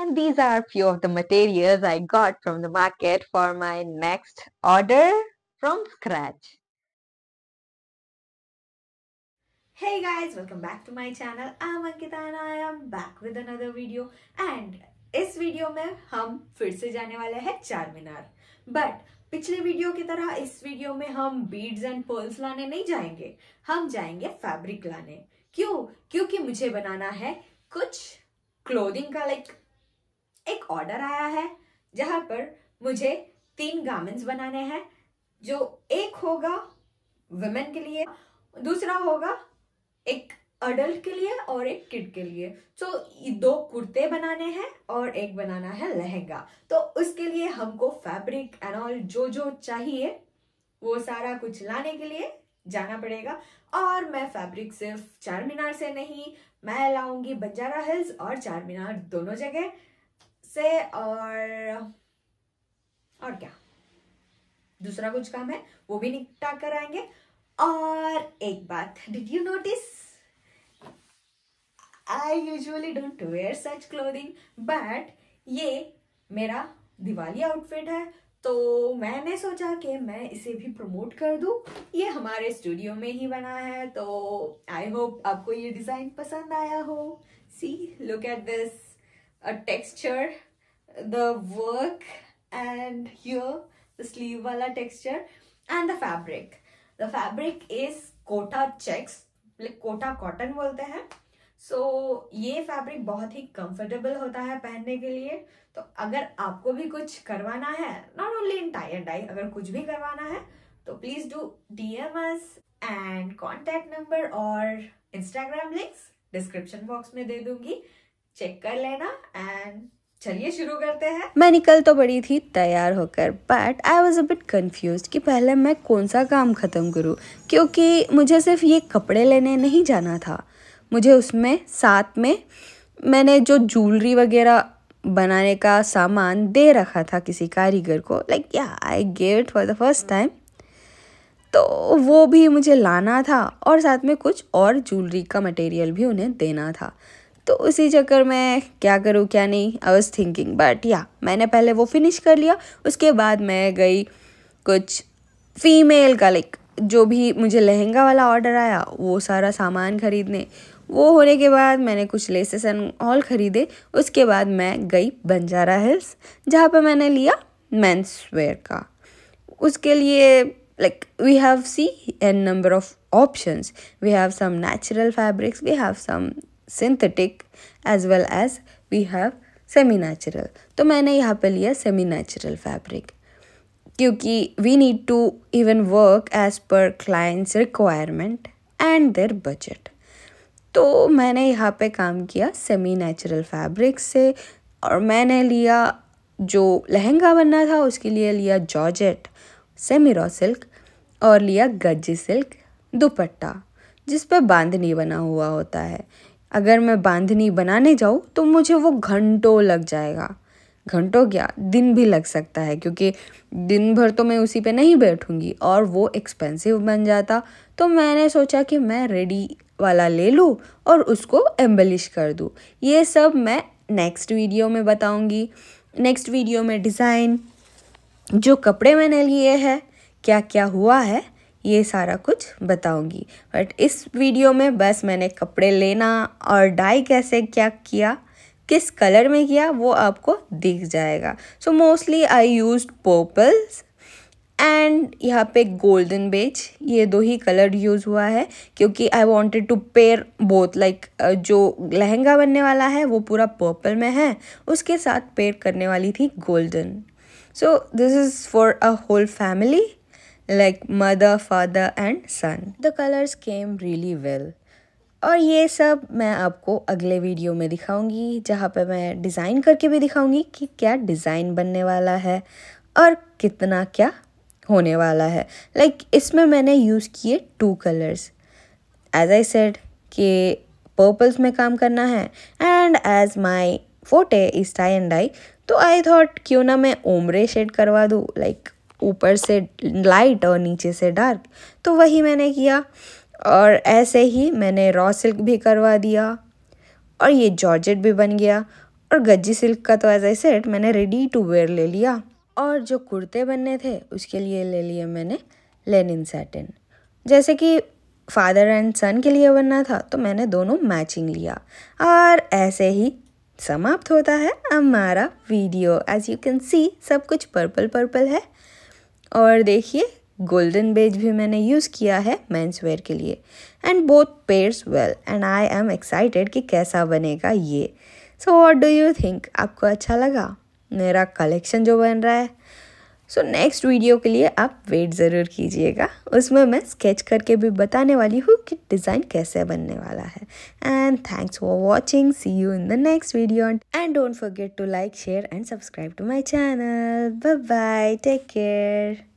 And these are few of the materials I got from the market for my next order from scratch. Hey guys, welcome back to my channel. I'm Ankita and I am back with another video. And इस video में हम फिर से जाने वाले हैं चार मीनार but पिछले वीडियो की तरह इस वीडियो में हम बीड्स एंड पर्ल्स लाने नहीं जाएंगे हम जाएंगे फैब्रिक लाने क्यों क्योंकि मुझे बनाना है कुछ क्लोथिंग का लाइक एक ऑर्डर आया है जहां पर मुझे तीन गार्मेंट्स बनाने हैं जो एक होगा वुमेन के लिए दूसरा होगा एक अडल्ट के लिए और एक किड के लिए तो so, दो कुर्ते बनाने हैं और एक बनाना है लहंगा तो उसके लिए हमको फैब्रिक एंड ऑल जो जो चाहिए वो सारा कुछ लाने के लिए जाना पड़ेगा और मैं फैब्रिक सिर्फ चार मीनार से नहीं मैं लाऊंगी बंजारा हिल्स और चार मीनार दोनों जगह से और और क्या दूसरा कुछ काम है वो भी निपटा कर आएंगे और एक बात did you notice I usually don't wear such clothing but ये मेरा दिवाली आउटफिट है तो मैंने सोचा कि मैं इसे भी प्रमोट कर दूं ये हमारे स्टूडियो में ही बना है तो आई होप आपको ये डिज़ाइन पसंद आया हो see look at this a texture the work and here the sleeve wala texture and the fabric the fabric is kota checks like kota cotton बोलते हैं सो so, ये फैब्रिक बहुत ही कंफर्टेबल होता है पहनने के लिए तो अगर आपको भी कुछ करवाना है not only in tie and tie अगर कुछ भी करवाना है तो please do D M S and contact number और इंस्टाग्राम लिंक्स डिस्क्रिप्शन बॉक्स में दे दूंगी चेक कर लेना एंड चलिए शुरू करते हैं मैं निकल तो बड़ी थी तैयार होकर but I was a bit confused कि पहले मैं कौन सा काम ख़त्म करूँ क्योंकि मुझे सिर्फ ये कपड़े लेने नहीं जाना था मुझे उसमें साथ में मैंने जो जूलरी वगैरह बनाने का सामान दे रखा था किसी कारीगर को लाइक या I it for the first time तो वो भी मुझे लाना था और साथ में कुछ और ज्वेलरी का मटेरियल भी उन्हें देना था तो उसी चक्कर में क्या करूँ क्या नहीं आई वॉज थिंकिंग बट या मैंने पहले वो फिनिश कर लिया उसके बाद मैं गई कुछ फीमेल का लाइक जो भी मुझे लहंगा वाला ऑर्डर आया वो सारा सामान खरीदने वो होने के बाद मैंने कुछ लेसेस एंड ऑल ख़रीदे उसके बाद मैं गई बंजारा हिल्स जहाँ पे मैंने लिया मैंस वेयर का उसके लिए like we have see N number of options we have some natural fabrics we have some synthetic as well as we have semi natural तो मैंने यहाँ पे लिया सेमी नेचुरल फैब्रिक क्योंकि we need to even work as per clients requirement and their budget तो मैंने यहाँ पे काम किया सेमी नेचुरल फैब्रिक से और मैंने लिया जो लहंगा बनना था उसके लिए लिया जॉर्जेट सेमीरो सिल्क और लिया गज्जी सिल्क दुपट्टा जिस पर बांधनी बना हुआ होता है अगर मैं बांधनी बनाने जाऊँ तो मुझे वो घंटों लग जाएगा घंटों क्या दिन भी लग सकता है क्योंकि दिन भर तो मैं उसी पे नहीं बैठूंगी और वो एक्सपेंसिव बन जाता तो मैंने सोचा कि मैं रेडी वाला ले लूँ और उसको एम्बलिश कर दूँ ये सब मैं नेक्स्ट वीडियो में बताऊँगी नेक्स्ट वीडियो में डिज़ाइन जो कपड़े मैंने लिए हैं क्या क्या हुआ है ये सारा कुछ बताऊंगी बट इस वीडियो में बस मैंने कपड़े लेना और डाई कैसे क्या किया किस कलर में किया वो आपको दिख जाएगा so mostly I use purples and यहाँ पे गोल्डन बेज ये दो ही कलर यूज़ हुआ है क्योंकि I wanted to pair both like जो लहंगा बनने वाला है वो पूरा पर्पल में है उसके साथ पेयर करने वाली थी golden so this is for a whole family like mother, father and son. The colors came really well. और ये सब मैं आपको अगले वीडियो में दिखाऊंगी जहाँ पे मैं डिज़ाइन करके भी दिखाऊंगी कि क्या डिज़ाइन बनने वाला है और कितना क्या होने वाला है लाइक like, इसमें मैंने यूज़ किए two colours as I said कि पर्पल्स में काम करना है एंड एज माई फोटे इज टाई एंड आई तो आई थॉट क्यों ना मैं ओमरे शेड करवा दूँ लाइक like, ऊपर से लाइट और नीचे से डार्क तो वही मैंने किया और ऐसे ही मैंने रॉ सिल्क भी करवा दिया और ये जॉर्जेट भी बन गया और गज्जी सिल्क का तो एज आई सेट मैंने रेडी टू वेयर ले लिया और जो कुर्ते बनने थे उसके लिए ले लिए मैंने लेनिन सैटिन जैसे कि फादर एंड सन के लिए बनना था तो मैंने दोनों मैचिंग लिया और ऐसे ही समाप्त होता है हमारा video as you can see सब कुछ पर्पल पर्पल है और देखिए गोल्डन बेज भी मैंने यूज़ किया है मेंस वेयर के लिए and both pairs well and I am excited कि कैसा बनेगा ये so what do you think आपको अच्छा लगा मेरा कलेक्शन जो बन रहा है सो नेक्स्ट वीडियो के लिए आप वेट ज़रूर कीजिएगा उसमें मैं स्केच करके भी बताने वाली हूँ कि डिज़ाइन कैसे बनने वाला है and thanks for watching see you in the next video and don't forget to like share and subscribe to my channel bye bye take care